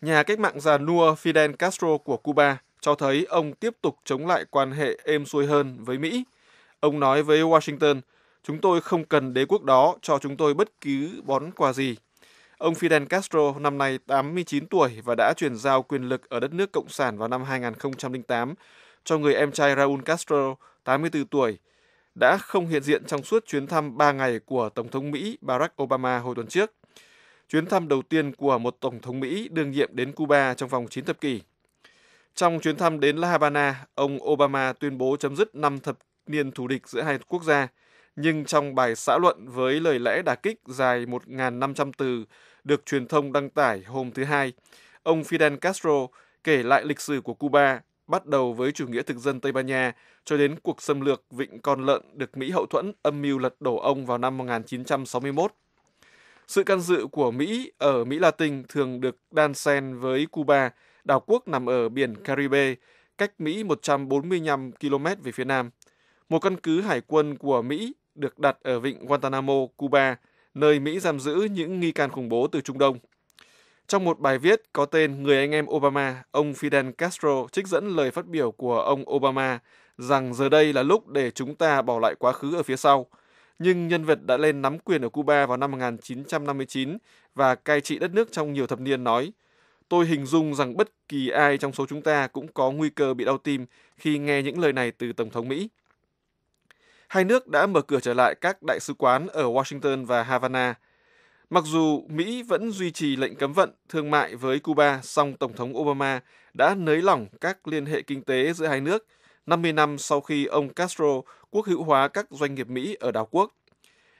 nhà cách mạng già nua Fidel Castro của Cuba cho thấy ông tiếp tục chống lại quan hệ êm xuôi hơn với Mỹ. Ông nói với Washington, chúng tôi không cần đế quốc đó cho chúng tôi bất cứ bón quà gì. Ông Fidel Castro năm nay 89 tuổi và đã chuyển giao quyền lực ở đất nước Cộng sản vào năm 2008 cho người em trai Raúl Castro, 84 tuổi, đã không hiện diện trong suốt chuyến thăm 3 ngày của Tổng thống Mỹ Barack Obama hồi tuần trước chuyến thăm đầu tiên của một Tổng thống Mỹ đương nhiệm đến Cuba trong vòng 9 thập kỷ. Trong chuyến thăm đến La Habana, ông Obama tuyên bố chấm dứt năm thập niên thù địch giữa hai quốc gia, nhưng trong bài xã luận với lời lẽ đả kích dài 1.500 từ được truyền thông đăng tải hôm thứ Hai, ông Fidel Castro kể lại lịch sử của Cuba bắt đầu với chủ nghĩa thực dân Tây Ban Nha cho đến cuộc xâm lược Vịnh Con Lợn được Mỹ hậu thuẫn âm mưu lật đổ ông vào năm 1961. Sự can dự của Mỹ ở Mỹ Latin thường được đan xen với Cuba, đảo quốc nằm ở biển Caribe, cách Mỹ 145 km về phía nam. Một căn cứ hải quân của Mỹ được đặt ở vịnh Guantanamo, Cuba, nơi Mỹ giam giữ những nghi can khủng bố từ Trung Đông. Trong một bài viết có tên Người anh em Obama, ông Fidel Castro trích dẫn lời phát biểu của ông Obama rằng giờ đây là lúc để chúng ta bỏ lại quá khứ ở phía sau – nhưng nhân vật đã lên nắm quyền ở Cuba vào năm 1959 và cai trị đất nước trong nhiều thập niên nói Tôi hình dung rằng bất kỳ ai trong số chúng ta cũng có nguy cơ bị đau tim khi nghe những lời này từ Tổng thống Mỹ. Hai nước đã mở cửa trở lại các đại sứ quán ở Washington và Havana. Mặc dù Mỹ vẫn duy trì lệnh cấm vận thương mại với Cuba, song Tổng thống Obama đã nới lỏng các liên hệ kinh tế giữa hai nước – 50 năm sau khi ông Castro quốc hữu hóa các doanh nghiệp Mỹ ở đảo quốc.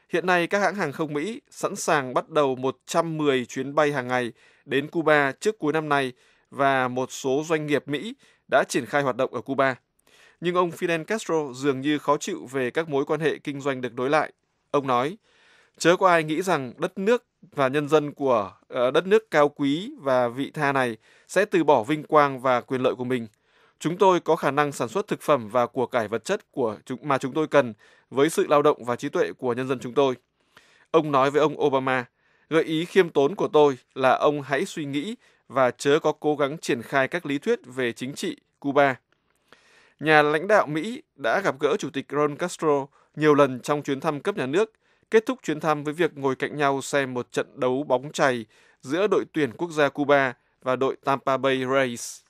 Hiện nay, các hãng hàng không Mỹ sẵn sàng bắt đầu 110 chuyến bay hàng ngày đến Cuba trước cuối năm nay và một số doanh nghiệp Mỹ đã triển khai hoạt động ở Cuba. Nhưng ông Fidel Castro dường như khó chịu về các mối quan hệ kinh doanh được đối lại. Ông nói, chớ có ai nghĩ rằng đất nước và nhân dân của ờ, đất nước cao quý và vị tha này sẽ từ bỏ vinh quang và quyền lợi của mình – Chúng tôi có khả năng sản xuất thực phẩm và của cải vật chất của chúng mà chúng tôi cần với sự lao động và trí tuệ của nhân dân chúng tôi. Ông nói với ông Obama, gợi ý khiêm tốn của tôi là ông hãy suy nghĩ và chớ có cố gắng triển khai các lý thuyết về chính trị Cuba. Nhà lãnh đạo Mỹ đã gặp gỡ Chủ tịch Ron Castro nhiều lần trong chuyến thăm cấp nhà nước, kết thúc chuyến thăm với việc ngồi cạnh nhau xem một trận đấu bóng chày giữa đội tuyển quốc gia Cuba và đội Tampa Bay Rays.